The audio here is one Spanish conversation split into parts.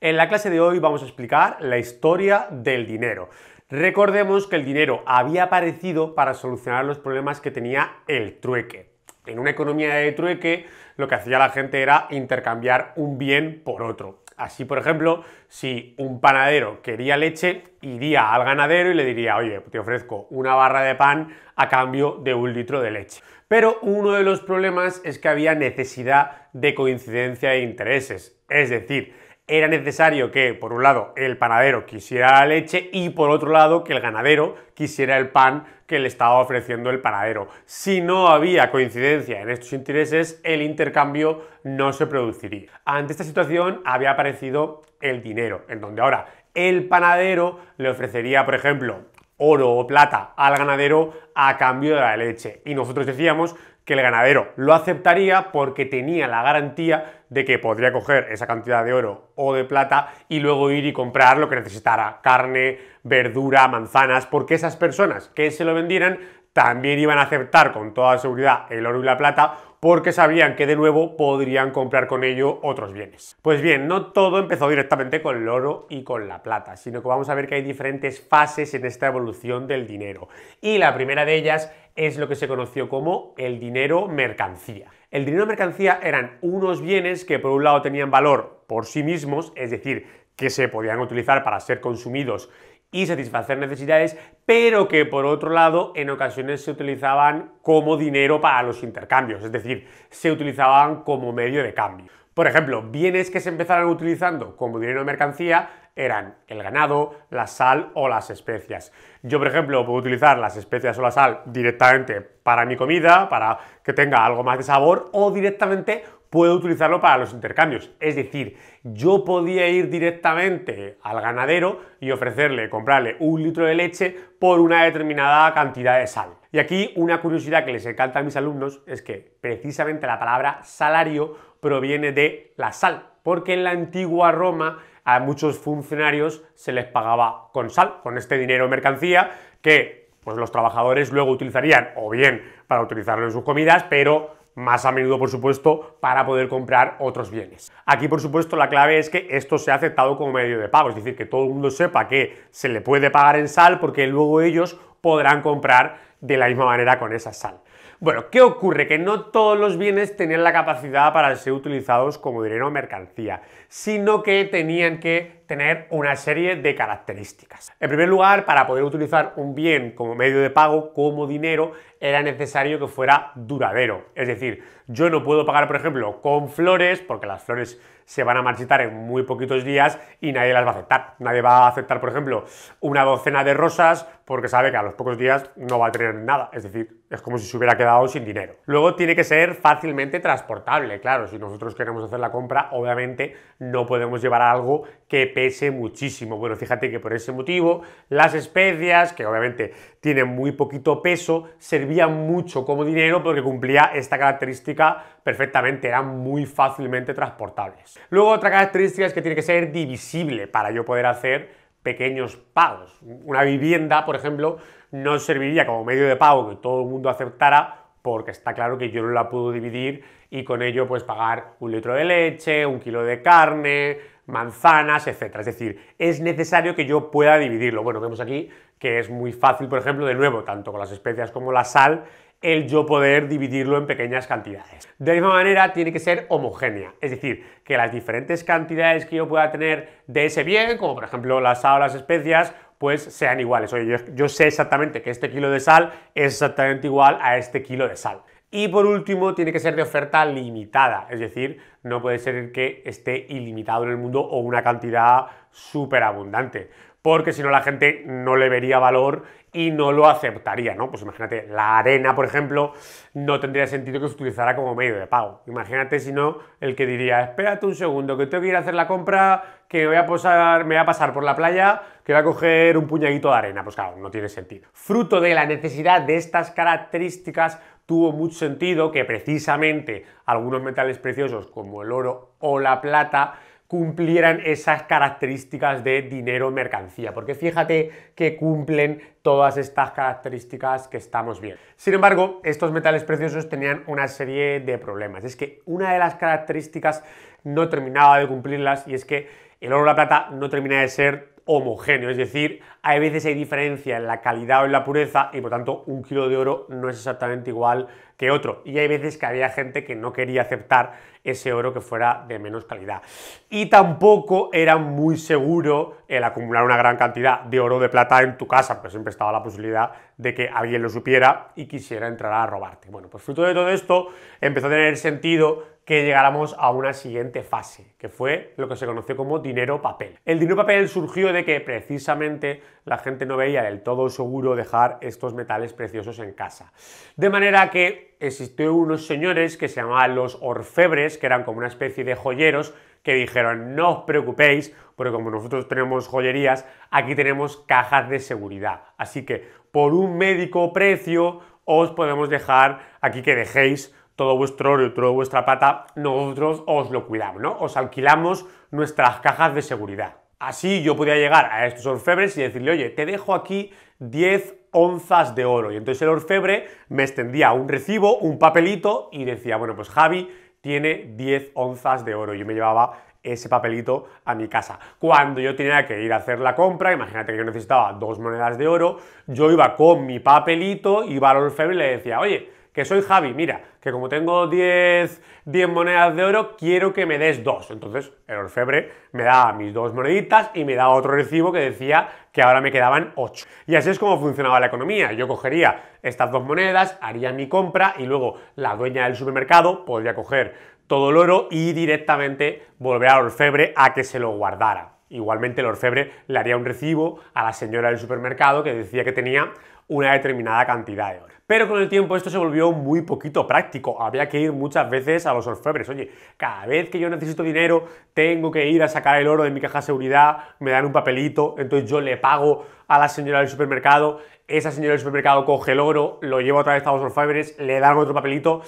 En la clase de hoy vamos a explicar la historia del dinero. Recordemos que el dinero había aparecido para solucionar los problemas que tenía el trueque. En una economía de trueque, lo que hacía la gente era intercambiar un bien por otro. Así, por ejemplo, si un panadero quería leche, iría al ganadero y le diría, oye, te ofrezco una barra de pan a cambio de un litro de leche. Pero uno de los problemas es que había necesidad de coincidencia de intereses. Es decir, era necesario que, por un lado, el panadero quisiera la leche y, por otro lado, que el ganadero quisiera el pan que le estaba ofreciendo el panadero. Si no había coincidencia en estos intereses, el intercambio no se produciría. Ante esta situación había aparecido el dinero, en donde ahora el panadero le ofrecería, por ejemplo, oro o plata al ganadero a cambio de la leche. Y nosotros decíamos que el ganadero lo aceptaría porque tenía la garantía de que podría coger esa cantidad de oro o de plata y luego ir y comprar lo que necesitara, carne, verdura, manzanas, porque esas personas que se lo vendieran también iban a aceptar con toda seguridad el oro y la plata porque sabían que de nuevo podrían comprar con ello otros bienes. Pues bien, no todo empezó directamente con el oro y con la plata, sino que vamos a ver que hay diferentes fases en esta evolución del dinero. Y la primera de ellas es lo que se conoció como el dinero mercancía. El dinero mercancía eran unos bienes que por un lado tenían valor por sí mismos, es decir, que se podían utilizar para ser consumidos y satisfacer necesidades, pero que por otro lado en ocasiones se utilizaban como dinero para los intercambios, es decir, se utilizaban como medio de cambio. Por ejemplo, bienes que se empezaron utilizando como dinero de mercancía eran el ganado, la sal o las especias. Yo, por ejemplo, puedo utilizar las especias o la sal directamente para mi comida, para que tenga algo más de sabor, o directamente puedo utilizarlo para los intercambios. Es decir, yo podía ir directamente al ganadero y ofrecerle, comprarle un litro de leche por una determinada cantidad de sal. Y aquí una curiosidad que les encanta a mis alumnos es que precisamente la palabra salario proviene de la sal, porque en la antigua Roma a muchos funcionarios se les pagaba con sal, con este dinero mercancía que pues los trabajadores luego utilizarían o bien para utilizarlo en sus comidas, pero más a menudo por supuesto para poder comprar otros bienes. Aquí por supuesto la clave es que esto sea aceptado como medio de pago, es decir, que todo el mundo sepa que se le puede pagar en sal porque luego ellos podrán comprar de la misma manera con esa sal. Bueno, ¿qué ocurre? Que no todos los bienes tenían la capacidad para ser utilizados como dinero o mercancía, sino que tenían que tener una serie de características. En primer lugar, para poder utilizar un bien como medio de pago, como dinero, era necesario que fuera duradero. Es decir, yo no puedo pagar, por ejemplo, con flores, porque las flores se van a marchitar en muy poquitos días y nadie las va a aceptar. Nadie va a aceptar, por ejemplo, una docena de rosas porque sabe que a los pocos días no va a tener nada. Es decir, es como si se hubiera quedado sin dinero. Luego tiene que ser fácilmente transportable, claro. Si nosotros queremos hacer la compra, obviamente no podemos llevar algo que pese muchísimo. Bueno, fíjate que por ese motivo las especias, que obviamente tienen muy poquito peso, servían mucho como dinero porque cumplía esta característica perfectamente, eran muy fácilmente transportables. Luego otra característica es que tiene que ser divisible para yo poder hacer pequeños pagos. Una vivienda, por ejemplo, no serviría como medio de pago que todo el mundo aceptara porque está claro que yo no la puedo dividir y con ello pues pagar un litro de leche, un kilo de carne, manzanas, etcétera. Es decir, es necesario que yo pueda dividirlo. Bueno, vemos aquí que es muy fácil, por ejemplo, de nuevo, tanto con las especias como la sal, el yo poder dividirlo en pequeñas cantidades. De la misma manera, tiene que ser homogénea, es decir, que las diferentes cantidades que yo pueda tener de ese bien, como por ejemplo la sal o las especias, pues sean iguales. Oye, yo, yo sé exactamente que este kilo de sal es exactamente igual a este kilo de sal. Y por último, tiene que ser de oferta limitada, es decir, no puede ser que esté ilimitado en el mundo o una cantidad súper abundante porque si no la gente no le vería valor y no lo aceptaría, ¿no? Pues imagínate, la arena, por ejemplo, no tendría sentido que se utilizara como medio de pago. Imagínate si no, el que diría, espérate un segundo, que tengo que ir a hacer la compra, que voy a me voy a pasar por la playa, que voy a coger un puñadito de arena. Pues claro, no tiene sentido. Fruto de la necesidad de estas características, tuvo mucho sentido que precisamente algunos metales preciosos como el oro o la plata cumplieran esas características de dinero-mercancía, porque fíjate que cumplen todas estas características que estamos viendo. Sin embargo, estos metales preciosos tenían una serie de problemas. Es que una de las características no terminaba de cumplirlas y es que el oro o la plata no termina de ser homogéneo, es decir, hay veces hay diferencia en la calidad o en la pureza y por tanto un kilo de oro no es exactamente igual que otro. Y hay veces que había gente que no quería aceptar ese oro que fuera de menos calidad. Y tampoco era muy seguro el acumular una gran cantidad de oro de plata en tu casa, porque siempre estaba la posibilidad de que alguien lo supiera y quisiera entrar a robarte. Bueno, pues fruto de todo esto empezó a tener sentido que llegáramos a una siguiente fase, que fue lo que se conoció como dinero papel. El dinero papel surgió de que precisamente la gente no veía del todo seguro dejar estos metales preciosos en casa. De manera que existió unos señores que se llamaban los orfebres, que eran como una especie de joyeros, que dijeron, no os preocupéis, porque como nosotros tenemos joyerías, aquí tenemos cajas de seguridad. Así que por un médico precio os podemos dejar aquí que dejéis todo vuestro oro y toda vuestra pata, nosotros os lo cuidamos, Os alquilamos nuestras cajas de seguridad. Así yo podía llegar a estos orfebres y decirle, oye, te dejo aquí 10 onzas de oro. Y entonces el orfebre me extendía un recibo, un papelito y decía, bueno, pues Javi tiene 10 onzas de oro. Yo me llevaba ese papelito a mi casa. Cuando yo tenía que ir a hacer la compra, imagínate que yo necesitaba dos monedas de oro, yo iba con mi papelito, iba al orfebre y le decía, oye, que soy Javi, mira, que como tengo 10, monedas de oro, quiero que me des dos. Entonces, el orfebre me da mis dos moneditas y me da otro recibo que decía que ahora me quedaban 8. Y así es como funcionaba la economía. Yo cogería estas dos monedas, haría mi compra y luego la dueña del supermercado podría coger todo el oro y directamente volver al orfebre a que se lo guardara. Igualmente el orfebre le haría un recibo a la señora del supermercado que decía que tenía una determinada cantidad de oro. Pero con el tiempo esto se volvió muy poquito práctico. Había que ir muchas veces a los orfebres. Oye, cada vez que yo necesito dinero, tengo que ir a sacar el oro de mi caja de seguridad, me dan un papelito, entonces yo le pago a la señora del supermercado, esa señora del supermercado coge el oro, lo lleva otra vez a los orfebres, le dan otro papelito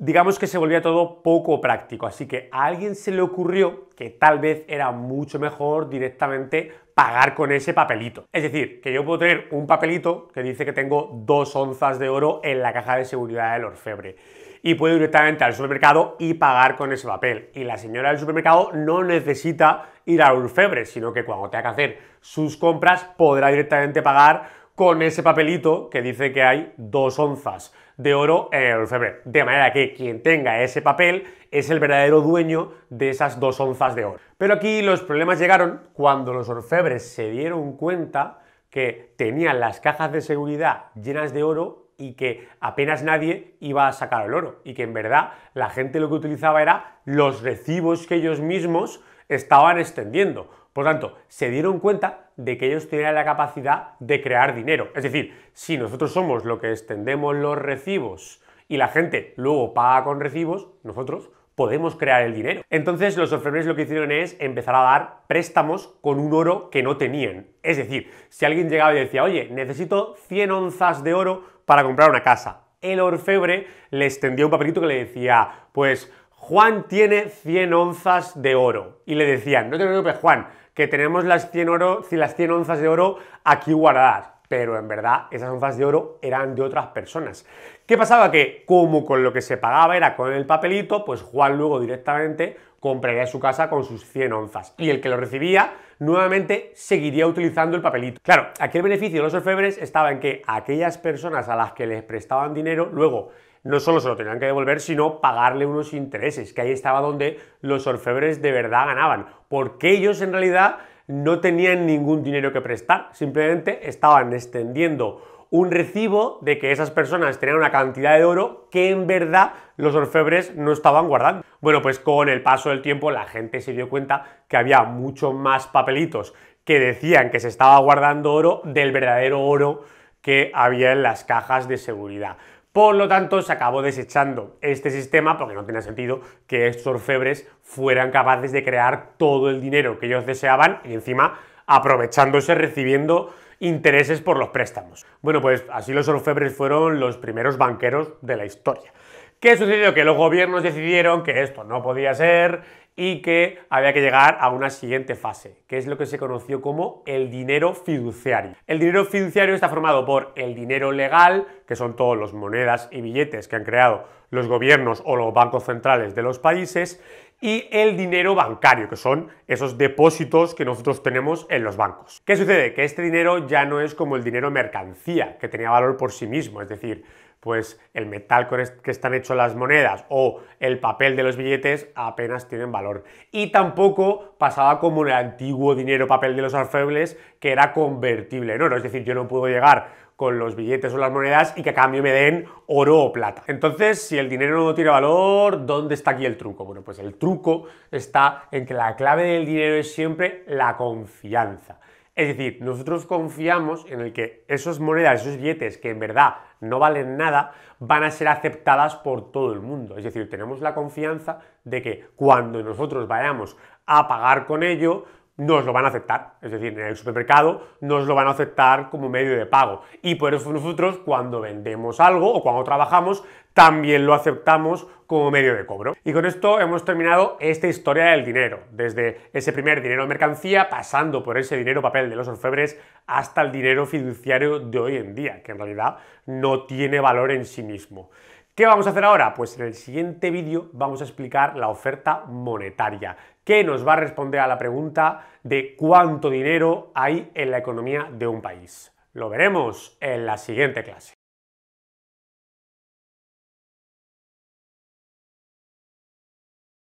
digamos que se volvía todo poco práctico, así que a alguien se le ocurrió que tal vez era mucho mejor directamente pagar con ese papelito. Es decir, que yo puedo tener un papelito que dice que tengo dos onzas de oro en la caja de seguridad del orfebre y puedo ir directamente al supermercado y pagar con ese papel. Y la señora del supermercado no necesita ir al orfebre, sino que cuando tenga que hacer sus compras podrá directamente pagar con ese papelito que dice que hay dos onzas de oro en el orfebre. De manera que quien tenga ese papel es el verdadero dueño de esas dos onzas de oro. Pero aquí los problemas llegaron cuando los orfebres se dieron cuenta que tenían las cajas de seguridad llenas de oro y que apenas nadie iba a sacar el oro y que en verdad la gente lo que utilizaba era los recibos que ellos mismos estaban extendiendo. Por tanto, se dieron cuenta de que ellos tuvieran la capacidad de crear dinero. Es decir, si nosotros somos lo que extendemos los recibos y la gente luego paga con recibos, nosotros podemos crear el dinero. Entonces los orfebres lo que hicieron es empezar a dar préstamos con un oro que no tenían. Es decir, si alguien llegaba y decía, oye, necesito 100 onzas de oro para comprar una casa, el orfebre le extendió un papelito que le decía, pues Juan tiene 100 onzas de oro. Y le decían, no te preocupes Juan, que tenemos las 100, onzas de oro aquí guardadas. Pero en verdad esas onzas de oro eran de otras personas. ¿Qué pasaba? Que como con lo que se pagaba era con el papelito, pues Juan luego directamente compraría su casa con sus 100 onzas. Y el que lo recibía, nuevamente, seguiría utilizando el papelito. Claro, aquí el beneficio de los orfebres estaba en que aquellas personas a las que les prestaban dinero, luego no solo se lo tenían que devolver, sino pagarle unos intereses, que ahí estaba donde los orfebres de verdad ganaban, porque ellos en realidad no tenían ningún dinero que prestar, simplemente estaban extendiendo un recibo de que esas personas tenían una cantidad de oro que en verdad los orfebres no estaban guardando. Bueno, pues con el paso del tiempo la gente se dio cuenta que había mucho más papelitos que decían que se estaba guardando oro del verdadero oro que había en las cajas de seguridad. Por lo tanto, se acabó desechando este sistema porque no tenía sentido que estos orfebres fueran capaces de crear todo el dinero que ellos deseaban y encima aprovechándose, recibiendo intereses por los préstamos. Bueno, pues así los orfebres fueron los primeros banqueros de la historia. ¿Qué sucedió? Que los gobiernos decidieron que esto no podía ser y que había que llegar a una siguiente fase, que es lo que se conoció como el dinero fiduciario. El dinero fiduciario está formado por el dinero legal, que son todos los monedas y billetes que han creado los gobiernos o los bancos centrales de los países, y el dinero bancario, que son esos depósitos que nosotros tenemos en los bancos. ¿Qué sucede? Que este dinero ya no es como el dinero mercancía, que tenía valor por sí mismo, es decir, pues el metal con que están hechos las monedas o el papel de los billetes apenas tienen valor. Y tampoco pasaba como el antiguo dinero papel de los alfebles que era convertible en oro, es decir, yo no puedo llegar con los billetes o las monedas y que a cambio me den oro o plata. Entonces, si el dinero no tiene valor, ¿dónde está aquí el truco? Bueno, pues el truco está en que la clave del dinero es siempre la confianza. Es decir, nosotros confiamos en el que esas monedas, esos billetes que en verdad no valen nada, van a ser aceptadas por todo el mundo. Es decir, tenemos la confianza de que cuando nosotros vayamos a pagar con ello, nos lo van a aceptar. Es decir, en el supermercado nos lo van a aceptar como medio de pago. Y por eso nosotros cuando vendemos algo o cuando trabajamos también lo aceptamos como medio de cobro. Y con esto hemos terminado esta historia del dinero, desde ese primer dinero de mercancía, pasando por ese dinero papel de los orfebres, hasta el dinero fiduciario de hoy en día, que en realidad no tiene valor en sí mismo. ¿Qué vamos a hacer ahora? Pues en el siguiente vídeo vamos a explicar la oferta monetaria, que nos va a responder a la pregunta de cuánto dinero hay en la economía de un país. Lo veremos en la siguiente clase.